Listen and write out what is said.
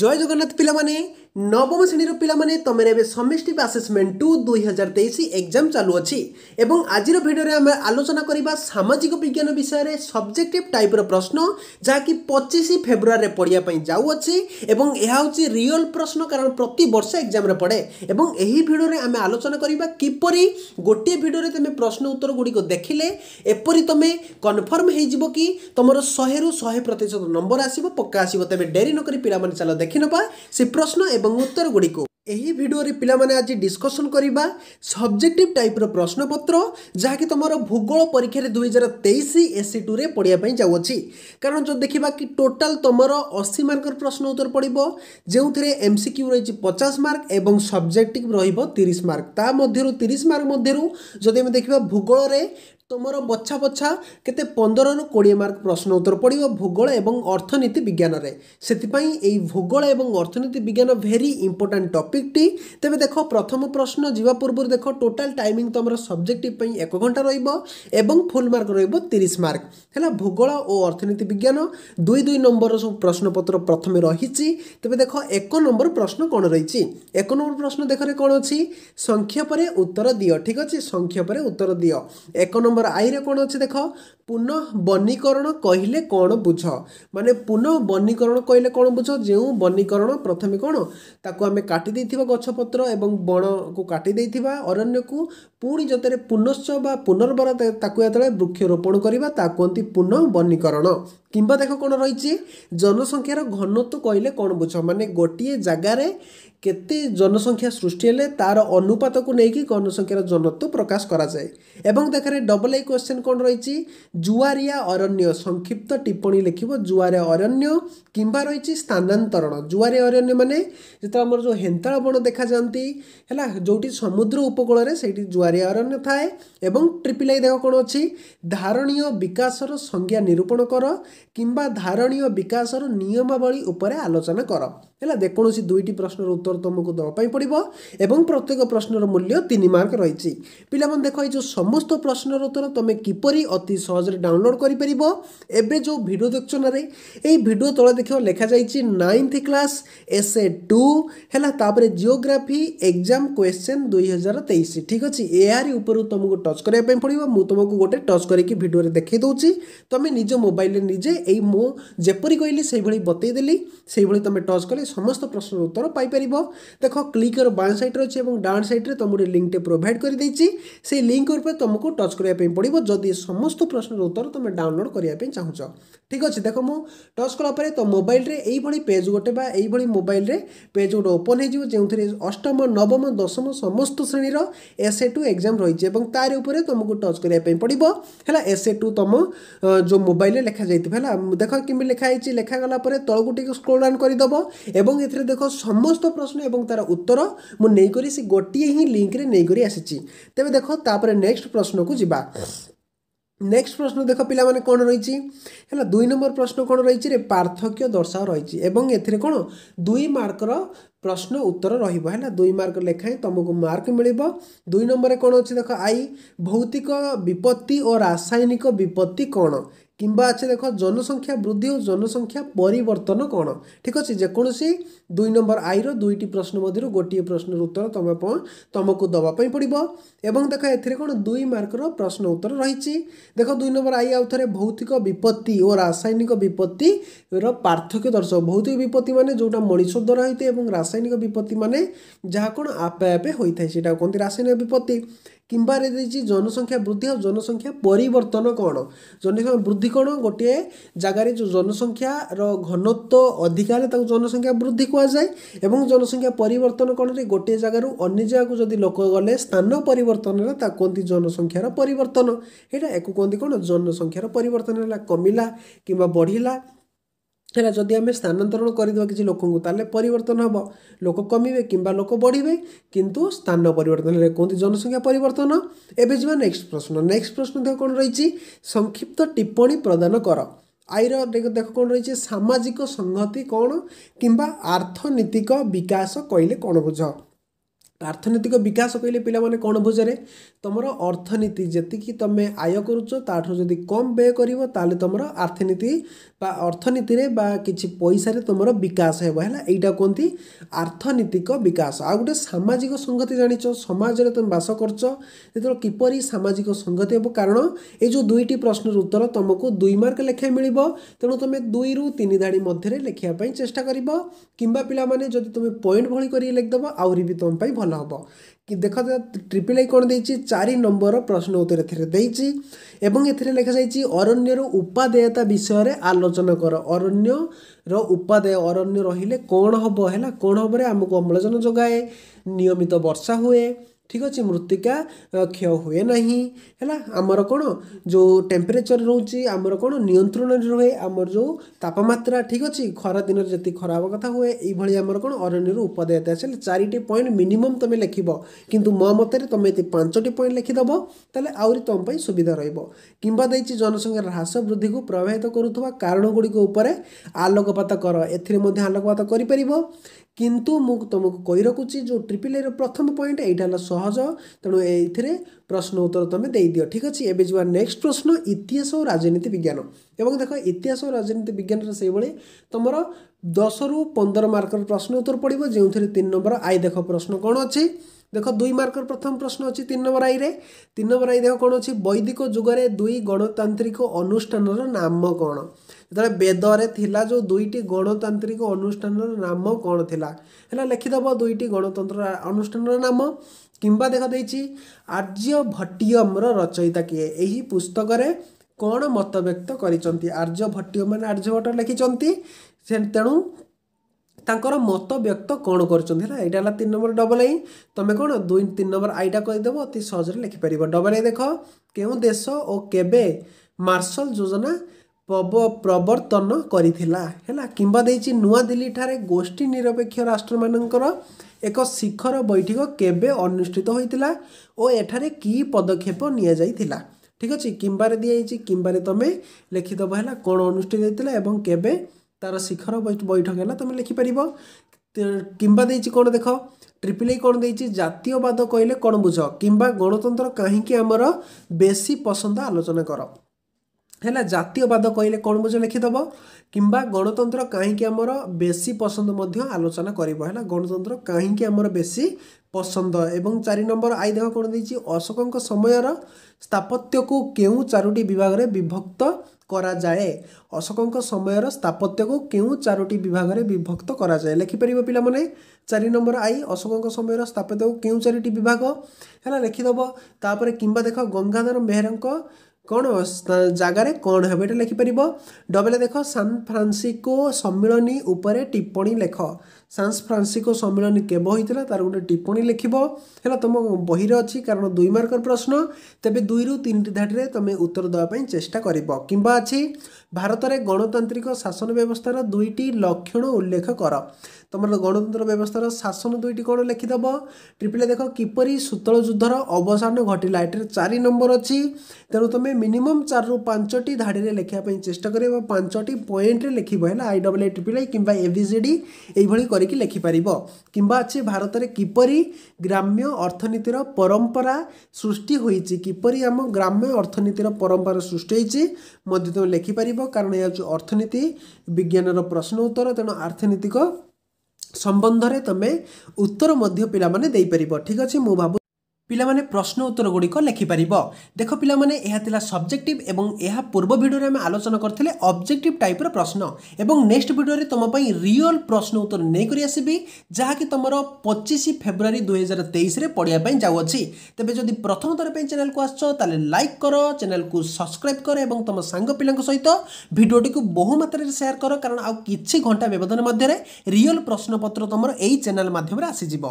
জয় জগন্নাথ পিলামানে নবম শ্রেণীর পিলামানে তোমার এবে সমিষ্টিভ আসেসমেন্ট টু দুই হাজার তেইশ এক্সাম চালু অছি এবং আজির ভিডিওরে আমি আলোচনা করা সামাজিক বিজ্ঞান বিষয়ে সবজেক্টিভ টাইপর প্রশ্ন যা কি পঁচিশ ফেব্রুয়ারি পড়া পাই যাওয়াছি এবং এহা হচ্ছে রিয়েল প্রশ্ন কারণ প্রতি বর্ষ এক্সামে পড়ে এবং এই ভিডিওরে আমি আলোচনা করা কিপরি গোটিয়ে ভিডিওরে তুমি প্রশ্ন উত্তর দেখলে এপরি তুমি কনফর্ম হয়ে যাব কি তোমার শহে রু শহে প্রতিশত নম্বর আসব পক্কা আসব তবে ডেরি নকরি পিলামানে চাল ଦେଖିନେବା ସେ ପ୍ରଶ୍ନ ଏବଂ ଉତ୍ତରଗୁଡ଼ିକୁ ଏହି ଭିଡ଼ିଓରେ ପିଲାମାନେ ଆଜି ଡିସ୍କସନ୍ କରିବା ସବଜେକ୍ଟିଭ୍ ଟାଇପ୍ର ପ୍ରଶ୍ନପତ୍ର ଯାହାକି ତୁମର ଭୂଗୋଳ ପରୀକ୍ଷାରେ ଦୁଇ ହଜାର ତେଇଶ ଏସ୍ ସି ଟୁରେ ପଢ଼ିବା ପାଇଁ ଯାଉଅଛି କାରଣ ଯଦି ଦେଖିବା କି ଟୋଟାଲ୍ ତୁମର ଅଶୀ ମାର୍କର ପ୍ରଶ୍ନ ଉତ୍ତର ପଡ଼ିବ ଯେଉଁଥିରେ ଏମ୍ ସି କ୍ୟୁ ରହିଛି ପଚାଶ ମାର୍କ ଏବଂ ସବଜେକ୍ଟିଭ୍ ରହିବ ତିରିଶ ମାର୍କ ତା ମଧ୍ୟରୁ ତିରିଶ ମାର୍କ ମଧ୍ୟରୁ ଯଦି ଆମେ ଦେଖିବା ଭୂଗୋଳରେ ତୁମର ବଛା ବଛା କେତେ ପନ୍ଦରରୁ କୋଡ଼ିଏ ମାର୍କ ପ୍ରଶ୍ନ ଉତ୍ତର ପଡ଼ିବ ଭୂଗୋଳ ଏବଂ ଅର୍ଥନୀତି ବିଜ୍ଞାନରେ ସେଥିପାଇଁ ଏହି ଭୂଗୋଳ ଏବଂ ଅର୍ଥନୀତି ବିଜ୍ଞାନ ଭେରି ଇମ୍ପୋର୍ଟାଣ୍ଟ ଟପିକ୍ টপিকটি তেবে দেখ প্রথম প্রশ্ন যা পূর্ব দেখ টোটাল টাইমিং তোমার সবজেক্টিভ এক ঘন্টা রহব এবং ফুল মার্ক রহব তিরিশ মার্ক হল ভূগোল ও অর্থনীতি বিজ্ঞান দুই দুই নম্বর সব প্রশ্নপত্র প্রথমে রয়েছে তেবে দেখ এক নম্বর প্রশ্ন কোণ রয়েছে এক নম্বর প্রশ্ন দেখরে কোণ অছি সংক্ষেপে উত্তর দিও ঠিক আছে সংক্ষেপে উত্তর দিও এক নম্বর আইরে কোণ অছি দেখ পুনঃ বনীকরণ কহিলে কোণ বুঝ মানে পুনঃ বনীকরণ কহিলে কোণ বুঝ যে বনীকরণ প্রথমে কোণ তাকে আমি কাটি ଦେଇଥିବା ଗଛପତ୍ର ଏବଂ ବଣକୁ କାଟି ଦେଇଥିବା ଅରଣ୍ୟକୁ ପୁଣି ଯେତେବେଳେ ପୁନଶ୍ଚ ବା ପୁନର୍ବାର ତାକୁ ଯେତେବେଳେ ବୃକ୍ଷରୋପଣ କରିବା ତାକୁ କୁହନ୍ତି ପୁନଃ ବନୀକରଣ କିମ୍ବା ଦେଖ କ'ଣ ରହିଛି ଜନସଂଖ୍ୟାର ଘନତ୍ୱ କହିଲେ କ'ଣ ବୁଝ ମାନେ ଗୋଟିଏ ଜାଗାରେ କେତେ ଜନସଂଖ୍ୟା ସୃଷ୍ଟି ହେଲେ ତା'ର ଅନୁପାତକୁ ନେଇକି ଜନସଂଖ୍ୟାର ଜନତ୍ୱ ପ୍ରକାଶ କରାଯାଏ ଏବଂ ଦେଖାରେ ଡବଲ୍ ଏଇ କ୍ୱେଶ୍ଚନ୍ କ'ଣ ରହିଛି ଜୁଆରିଆ ଅରଣ୍ୟ ସଂକ୍ଷିପ୍ତ ଟିପ୍ପଣୀ ଲେଖିବ ଜୁଆରିଆ ଅରଣ୍ୟ କିମ୍ବା ରହିଛି ସ୍ଥାନାନ୍ତରଣ ଜୁଆରିଆ ଅରଣ୍ୟ ମାନେ ଯେତେବେଳେ ଆମର ଯେଉଁ ହେନ୍ତାଳ ବଣ ଦେଖାଯାଆନ୍ତି ହେଲା ଯେଉଁଠି ସମୁଦ୍ର ଉପକୂଳରେ ସେଇଠି ଜୁଆରିଆ ଅରଣ୍ୟ ଥାଏ ଏବଂ ଟ୍ରିପିଲାଇ ଦେଖ କ'ଣ ଅଛି ଧାରଣୀୟ ବିକାଶର ସଂଜ୍ଞା ନିରୂପଣ କର କିମ୍ବା ଧାରଣୀୟ ବିକାଶର ନିୟମାବଳୀ ଉପରେ ଆଲୋଚନା କର ହେଲା ଯେକୌଣସି ଦୁଇଟି ପ୍ରଶ୍ନର ଉତ୍ତର ଉତ୍ତର ତୁମକୁ ଦେବା ପାଇଁ ପଡ଼ିବ ଏବଂ ପ୍ରତ୍ୟେକ ପ୍ରଶ୍ନର ମୂଲ୍ୟ ତିନି ମାର୍କ ରହିଛି ପିଲାମାନେ ଦେଖ ଏଇ ଯେଉଁ ସମସ୍ତ ପ୍ରଶ୍ନର ଉତ୍ତର ତୁମେ କିପରି ଅତି ସହଜରେ ଡାଉନଲୋଡ଼୍ କରିପାରିବ ଏବେ ଯେଉଁ ଭିଡ଼ିଓ ଦେଖୁଛ ନାରେ ଏଇ ଭିଡ଼ିଓ ତଳେ ଦେଖିବ ଲେଖାଯାଇଛି ନାଇନ୍ଥ କ୍ଲାସ୍ ଏସ୍ଏ ଟୁ ହେଲା ତାପରେ ଜିଓଗ୍ରାଫି ଏକ୍ଜାମ୍ କ୍ୱେଶ୍ଚେନ୍ ଦୁଇ ହଜାର ତେଇଶ ଠିକ୍ ଅଛି ଏହାରି ଉପରୁ ତୁମକୁ ଟଚ୍ କରିବା ପାଇଁ ପଡ଼ିବ ମୁଁ ତୁମକୁ ଗୋଟେ ଟଚ୍ କରିକି ଭିଡ଼ିଓରେ ଦେଖାଇ ଦେଉଛି ତୁମେ ନିଜ ମୋବାଇଲରେ ନିଜେ ଏଇ ମୁଁ ଯେପରି କହିଲି ସେଇଭଳି ବତାଇଦେଲି ସେଇଭଳି ତୁମେ ଟଚ୍ କଲେ ସମସ୍ତ ପ୍ରଶ୍ନର ଉତ୍ତର ପାଇପାରିବ দেখ ক্লিকর বাঁ সাইড্রে অছে এবং ডান সাইড্রে তোমাকে লিঙ্কটি প্রোভাইড করে দিয়েছি সেই লিঙ্ক উপরে তোমাকে টচ করা পড়ব যদি সমস্ত প্রশ্নর উত্তর তুমি ডাউনলোড করা চাহুছ ঠিক আছে দেখ মু টচ কলাপরে তো মোবাইলে এইভাবে পেজ গোটে বা এইভাবে মোবাইলে পেজ গোটে ওপন হয়ে যে অষ্টম নবম দশম সমস্ত শ্রেণীর এসে টু এক্সাম রয়েছে এবং তার উপরে তোমাকে টচ করা পড়ব হল এসে টু তুম যে মোবাইলে লেখা যাই হল দেখ কেমি লেখা হয়েছে লেখা গলাপরে তলকু টিকি স্ক্রোল ডাউন করিদেব এবং এতে দেখ সমস্ত প্রশ্ন প্রশ্ন এবং তার উত্তর মু নেইকরি সে গোটিয়ে হি লিঙ্করে নেইকরি আসিছি তেবে দেখো তাপরে নেক্সট প্রশ্নকু যা নেক্সট প্রশ্ন দেখ পিলামানে কোণ রয়েছে হ্যাঁ দুই নম্বর প্রশ্ন কোণ রয়েছে রে পার্থক্য দর্শাও রয়েছে এবং এতে কোণ দুই মার্কর প্রশ্ন উত্তর রহব হ্যাঁ দুই মার্ক লেখায় তোমাকে মার্ক মিলব দুই নম্বরে কোণ অনেক দেখ আই ভৌতিক বিপত্তি ও রাসায়নিক বিপত্তি কোণ কিংবা আছে দেখ জনসংখ্যা বৃদ্ধি ও জনসংখ্যা পরিবর্তন কোণ ঠিক আছে যেকোনসি দুই নম্বর আইর দুইটি প্রশ্ন মধ্যে গোটিয়ে প্রশ্নের উত্তর তোমা তোমাকে দেওয়া পড়ব এবং দেখ এর কোণ দুই মার্কর প্রশ্ন উত্তর রয়েছে দেখ দুই নম্বর আই আউথরে ভৌতিক বিপত্তি ও রাসায়নিক বিপত্তি পার্থক্য দর্শক ভৌতিক বিপত্তি মানে যেটা মনিষ দ্বারা হয়ে এবং রাসায়নিক বিপত্তি মানে যা কোণ আপে আপে হয়ে থাকে সেটা কুহতি রাসায়নিক বিপত্তি କିମ୍ବା ରହିଛି ଜନସଂଖ୍ୟା ବୃଦ୍ଧି ଆଉ ଜନସଂଖ୍ୟା ପରିବର୍ତ୍ତନ କ'ଣ ଜନସଂଖ୍ୟା ବୃଦ୍ଧି କ'ଣ ଗୋଟିଏ ଜାଗାରେ ଯେଉଁ ଜନସଂଖ୍ୟାର ଘନତ୍ୱ ଅଧିକ ହେଲେ ତାକୁ ଜନସଂଖ୍ୟା ବୃଦ୍ଧି କୁହାଯାଏ ଏବଂ ଜନସଂଖ୍ୟା ପରିବର୍ତ୍ତନ କ'ଣରେ ଗୋଟିଏ ଜାଗାରୁ ଅନ୍ୟ ଜାଗାକୁ ଯଦି ଲୋକ ଗଲେ ସ୍ଥାନ ପରିବର୍ତ୍ତନ ହେଲା ତାକୁ କୁହନ୍ତି ଜନସଂଖ୍ୟାର ପରିବର୍ତ୍ତନ ଏଇଟା ଏକୁ କୁହନ୍ତି କ'ଣ ଜନସଂଖ୍ୟାର ପରିବର୍ତ୍ତନ ହେଲା କମିଲା କିମ୍ବା ବଢ଼ିଲା ହେଲା ଯଦି ଆମେ ସ୍ଥାନାନ୍ତରଣ କରିଦେବା କିଛି ଲୋକଙ୍କୁ ତାହେଲେ ପରିବର୍ତ୍ତନ ହେବ ଲୋକ କମିବେ କିମ୍ବା ଲୋକ ବଢ଼ିବେ କିନ୍ତୁ ସ୍ଥାନ ପରିବର୍ତ୍ତନ ହେଲେ କୁହନ୍ତି ଜନସଂଖ୍ୟା ପରିବର୍ତ୍ତନ ଏବେ ଯିବା ନେକ୍ସଟ ପ୍ରଶ୍ନ ନେକ୍ସଟ ପ୍ରଶ୍ନ ଦେଖ କ'ଣ ରହିଛି ସଂକ୍ଷିପ୍ତ ଟିପ୍ପଣୀ ପ୍ରଦାନ କର ଆଇର ଦେଖ କ'ଣ ରହିଛି ସାମାଜିକ ସଂହତି କ'ଣ କିମ୍ବା ଆର୍ଥନୀତିକ ବିକାଶ କହିଲେ କ'ଣ ବୁଝ ଅର୍ଥନୈତିକ ବିକାଶ କହିଲେ ପିଲାମାନେ କ'ଣ ବୁଝାରେ ତୁମର ଅର୍ଥନୀତି ଯେତିକି ତୁମେ ଆୟ କରୁଛ ତା'ଠାରୁ ଯଦି କମ୍ ବ୍ୟୟ କରିବ ତା'ହେଲେ ତୁମର ଅର୍ଥନୀତି ବା ଅର୍ଥନୀତିରେ ବା କିଛି ପଇସାରେ ତୁମର ବିକାଶ ହେବ ହେଲା ଏଇଟା କୁହନ୍ତି ଆର୍ଥନୀତିକ ବିକାଶ ଆଉ ଗୋଟେ ସାମାଜିକ ସଂହତି ଜାଣିଛ ସମାଜରେ ତୁମେ ବାସ କରୁଛ ଯେତେବେଳେ କିପରି ସାମାଜିକ ସଂହତି ହେବ କାରଣ ଏଇ ଯେଉଁ ଦୁଇଟି ପ୍ରଶ୍ନର ଉତ୍ତର ତୁମକୁ ଦୁଇ ମାର୍କ ଲେଖାଏଁ ମିଳିବ ତେଣୁ ତୁମେ ଦୁଇରୁ ତିନି ଧାଡ଼ି ମଧ୍ୟରେ ଲେଖିବା ପାଇଁ ଚେଷ୍ଟା କରିବ କିମ୍ବା ପିଲାମାନେ ଯଦି ତୁମେ ପଏଣ୍ଟ ଭଳି କରି ଲେଖିଦେବ ଆହୁରି ବି ତୁମ ପାଇଁ ଭଲ ପ୍ରଶ୍ନ ହେବ କି ଦେଖ ଟ୍ରିପିଲ୍ ଆଇ କ'ଣ ଦେଇଛି ଚାରି ନମ୍ବର ପ୍ରଶ୍ନ ଉତ୍ତର ଏଥିରେ ଦେଇଛି ଏବଂ ଏଥିରେ ଲେଖାଯାଇଛି ଅରଣ୍ୟର ଉପାଦେୟତା ବିଷୟରେ ଆଲୋଚନା କର ଅରଣ୍ୟର ଉପାଦେୟ ଅରଣ୍ୟ ରହିଲେ କ'ଣ ହେବ ହେଲା କ'ଣ ହେବରେ ଆମକୁ ଅମ୍ଳଜାନ ଯୋଗାଏ ନିୟମିତ ବର୍ଷା ହୁଏ ঠিক ଅଛି ମୃତ୍ତିକା କ୍ଷୟ ହୁଏ ନାହିଁ ହେଲା ଆମର କ'ଣ ଯେଉଁ ଟେମ୍ପରେଚର୍ ରହୁଛି ଆମର କ'ଣ ନିୟନ୍ତ୍ରଣରେ ରୁହେ ଆମର ଯେଉଁ ତାପମାତ୍ରା ଠିକ୍ ଅଛି ଖରା ଦିନରେ ଯେତିକି ଖରା ହେବା କଥା ହୁଏ ଏଇଭଳି ଆମର କ'ଣ ଅରଣ୍ୟରୁ ଉପଦାୟତା ଆସିଲେ ଚାରିଟି ପଏଣ୍ଟ ମିନିମମ୍ ତୁମେ ଲେଖିବ କିନ୍ତୁ ମୋ ମତରେ ତୁମେ ଯଦି ପାଞ୍ଚଟି ପଏଣ୍ଟ ଲେଖିଦେବ ତାହେଲେ ଆହୁରି ତୁମ ପାଇଁ ସୁବିଧା ରହିବ କିମ୍ବା ଦେଇଛି ଜନସଂଖ୍ୟା ହ୍ରାସ ବୃଦ୍ଧିକୁ ପ୍ରଭାବିତ କରୁଥିବା କାରଣଗୁଡ଼ିକ ଉପରେ ଆଲୋକପାତ କର ଏଥିରେ ମଧ୍ୟ ଆଲୋକପାତ କରିପାରିବ କିନ୍ତୁ ମୁଁ ତୁମକୁ କହି ରଖୁଛି ଯେଉଁ ଟ୍ରିପଲ୍ ଏର ପ୍ରଥମ ପଏଣ୍ଟ ଏଇଟା ହେଲା ସହଜ ତେଣୁ ଏଇଥିରେ ପ୍ରଶ୍ନ ଉତ୍ତର ତୁମେ ଦେଇଦିଅ ଠିକ୍ ଅଛି ଏବେ ଯିବା ନେକ୍ସଟ ପ୍ରଶ୍ନ ଇତିହାସ ଓ ରାଜନୀତି ବିଜ୍ଞାନ ଏବଂ ଦେଖ ଇତିହାସ ଓ ରାଜନୀତି ବିଜ୍ଞାନରେ ସେଇଭଳି ତୁମର ଦଶରୁ ପନ୍ଦର ମାର୍କର ପ୍ରଶ୍ନ ଉତ୍ତର ପଡ଼ିବ ଯେଉଁଥିରେ ତିନି ନମ୍ବର ଆଇ ଦେଖ ପ୍ରଶ୍ନ କ'ଣ ଅଛି ଦେଖ ଦୁଇ ମାର୍କର ପ୍ରଥମ ପ୍ରଶ୍ନ ଅଛି ତିନି ନମ୍ବର ଆଇରେ ତିନି ନମ୍ବର ଆଇ ଦେଖ କ'ଣ ଅଛି ବୈଦିକ ଯୁଗରେ ଦୁଇ ଗଣତାନ୍ତ୍ରିକ ଅନୁଷ୍ଠାନର ନାମ କ'ଣ ଯେତେବେଳେ ବେଦରେ ଥିଲା ଯେଉଁ ଦୁଇଟି ଗଣତାନ୍ତ୍ରିକ ଅନୁଷ୍ଠାନର ନାମ କ'ଣ ଥିଲା ହେଲା ଲେଖିଦେବ ଦୁଇଟି ଗଣତନ୍ତ୍ର ଅନୁଷ୍ଠାନର ନାମ କିମ୍ବା ଦେଖାଦେଇଛି ଆର୍ଯ୍ୟଭଟ୍ଟିୟମର ରଚୟିତା କିଏ ଏହି ପୁସ୍ତକରେ କ'ଣ ମତବ୍ୟକ୍ତ କରିଛନ୍ତି ଆର୍ଯ୍ୟଭଟ୍ଟିୟ ମାନେ ଆର୍ଯ୍ୟଭଟ୍ଟ ଲେଖିଛନ୍ତି ସେ ତେଣୁ ତାଙ୍କର ମତବ୍ୟକ୍ତ କ'ଣ କରୁଛନ୍ତି ହେଲା ଏଇଟା ହେଲା ତିନି ନମ୍ବର ଡବଲ ଆଇ ତୁମେ କ'ଣ ଦୁଇ ତିନି ନମ୍ବର ଆଇଟା କହିଦେବ ଅତି ସହଜରେ ଲେଖିପାରିବ ଡବଲ ଆଇ ଦେଖ କେଉଁ ଦେଶ ଓ କେବେ ମାର୍ଶଲ ଯୋଜନା প্রবর্তন করেছিলা হেলা কিংবা দিয়েছি নূয়াদিল্লীঠারে গোষ্ঠী নিরপেক্ষ রাষ্ট্র রাষ্ট্রমানঙ্কর এক শিখর বৈঠক কেবে অনুষ্ঠিত হয়েছিল ও এখানে কি পদক্ষেপ নিয়ে যাই ঠিক আছে কিংবার দিয়েছি কিংবার তুমি লিখিত হল কোণ অনুষ্ঠিত হয়েছিল এবং কেবে তার শিখর বৈঠক হল তুমি লিখিপার কিংবা দিয়েছি কোণ দেখ ট্রিপিল আই কোণ দিয়েছি জাতীয়বাদ কহিলে কোণ বুঝ কিংবা গণতন্ত্র কাহিকি আমার বেশি পছন্দ আলোচনা কর ହେଲା ଜାତୀୟବାଦ କହିଲେ କ'ଣ ବୁଝ ଲେଖିଦେବ କିମ୍ବା ଗଣତନ୍ତ୍ର କାହିଁକି ଆମର ବେଶୀ ପସନ୍ଦ ମଧ୍ୟ ଆଲୋଚନା କରିବ ହେଲା ଗଣତନ୍ତ୍ର କାହିଁକି ଆମର ବେଶୀ ପସନ୍ଦ ଏବଂ ଚାରି ନମ୍ବର ଆଇ ଦେହ କ'ଣ ଦେଇଛି ଅଶୋକଙ୍କ ସମୟର ସ୍ଥାପତ୍ୟକୁ କେଉଁ ଚାରୋଟି ବିଭାଗରେ ବିଭକ୍ତ କରାଯାଏ ଅଶୋକଙ୍କ ସମୟର ସ୍ଥାପତ୍ୟକୁ କେଉଁ ଚାରୋଟି ବିଭାଗରେ ବିଭକ୍ତ କରାଯାଏ ଲେଖିପାରିବ ପିଲାମାନେ ଚାରି ନମ୍ବର ଆଇ ଅଶୋକଙ୍କ ସମୟର ସ୍ଥାପତ୍ୟକୁ କେଉଁ ଚାରିଟି ବିଭାଗ ହେଲା ଲେଖିଦେବ ତାପରେ କିମ୍ବା ଦେଖ ଗଙ୍ଗାଧର ମେହେରଙ୍କ କ'ଣ ଜାଗାରେ କ'ଣ ହେବ ଏଇଟା ଲେଖିପାରିବ ଡବେଲେ ଦେଖ ସାନ୍ ଫ୍ରାନ୍ସିସ୍କୋ ସମ୍ମିଳନୀ ଉପରେ ଟିପ୍ପଣୀ ଲେଖ ସାନ୍ସ ଫ୍ରାନ୍ସିକୋ ସମ୍ମିଳନୀ କେବ ହୋଇଥିଲା ତା'ର ଗୋଟେ ଟିପ୍ପଣୀ ଲେଖିବ ହେଲା ତୁମ ବହିରେ ଅଛି କାରଣ ଦୁଇ ମାର୍କର ପ୍ରଶ୍ନ ତେବେ ଦୁଇରୁ ତିନିଟି ଧାଡ଼ିରେ ତୁମେ ଉତ୍ତର ଦେବା ପାଇଁ ଚେଷ୍ଟା କରିବ କିମ୍ବା ଅଛି ଭାରତରେ ଗଣତାନ୍ତ୍ରିକ ଶାସନ ବ୍ୟବସ୍ଥାର ଦୁଇଟି ଲକ୍ଷଣ ଉଲ୍ଲେଖ କର ତୁମର ଗଣତନ୍ତ୍ର ବ୍ୟବସ୍ଥାର ଶାସନ ଦୁଇଟି କ'ଣ ଲେଖିଦେବ ଟ୍ରିପିଲେ ଦେଖ କିପରି ସୁତଳ ଯୁଦ୍ଧର ଅବସାନ ଘଟିଲା ଏଠାରେ ଚାରି ନମ୍ବର ଅଛି ତେଣୁ ତୁମେ ମିନିମମ୍ ଚାରିରୁ ପାଞ୍ଚଟି ଧାଡ଼ିରେ ଲେଖିବା ପାଇଁ ଚେଷ୍ଟା କରିବ ପାଞ୍ଚଟି ପଏଣ୍ଟରେ ଲେଖିବ ହେଲା I W A triple I କିମ୍ବା ଏଭିସିଡ଼ି ଏଇଭଳି କରି କରିକି ଲେଖିପାରିବ କିମ୍ବା ଅଛି ଭାରତରେ କିପରି ଗ୍ରାମ୍ୟ ଅର୍ଥନୀତିର ପରମ୍ପରା ସୃଷ୍ଟି ହୋଇଛି କିପରି ଆମ ଗ୍ରାମ୍ୟ ଅର୍ଥନୀତିର ପରମ୍ପରା ସୃଷ୍ଟି ହୋଇଛି ମଧ୍ୟ ତୁମେ ଲେଖିପାରିବ କାରଣ ଏହା ହେଉଛି ଅର୍ଥନୀତି ବିଜ୍ଞାନର ପ୍ରଶ୍ନ ଉତ୍ତର ତେଣୁ ଆର୍ଥନୀତିକ ସମ୍ବନ୍ଧରେ ତୁମେ ଉତ୍ତର ମଧ୍ୟ ପିଲାମାନେ ଦେଇପାରିବ ଠିକ୍ ଅଛି ମୁଁ ଭାବୁଛି ପିଲାମାନେ ପ୍ରଶ୍ନ ଉତ୍ତର ଗୁଡ଼ିକ ଲେଖିପାରିବ ଦେଖ ପିଲାମାନେ ଏହା ଥିଲା ସବଜେକ୍ଟିଭ୍ ଏବଂ ଏହା ପୂର୍ବ ଭିଡ଼ିଓରେ ଆମେ ଆଲୋଚନା କରିଥିଲେ ଅବଜେକ୍ଟିଭ୍ ଟାଇପ୍ର ପ୍ରଶ୍ନ ଏବଂ ନେକ୍ସଟ ଭିଡ଼ିଓରେ ତୁମ ପାଇଁ ରିଅଲ୍ ପ୍ରଶ୍ନ ଉତ୍ତର ନେଇକରି ଆସିବି ଯାହାକି ତୁମର ପଚିଶ ଫେବୃଆରୀ ଦୁଇହଜାର ତେଇଶରେ ପଢ଼ିବା ପାଇଁ ଯାଉଅଛି ତେବେ ଯଦି ପ୍ରଥମ ଥର ପାଇଁ ଚ୍ୟାନେଲକୁ ଆସିଛ ତାହେଲେ ଲାଇକ୍ କର ଚ୍ୟାନେଲକୁ ସବସ୍କ୍ରାଇବ୍ କର ଏବଂ ତୁମ ସାଙ୍ଗ ପିଲାଙ୍କ ସହିତ ଭିଡ଼ିଓଟିକୁ ବହୁ ମାତ୍ରାରେ ସେୟାର କର କାରଣ ଆଉ କିଛି ଘଣ୍ଟା ବ୍ୟବଧାନ ମଧ୍ୟରେ ରିଅଲ୍ ପ୍ରଶ୍ନପତ୍ର ତୁମର ଏଇ ଚ୍ୟାନେଲ ମାଧ୍ୟମରେ ଆସିଯିବ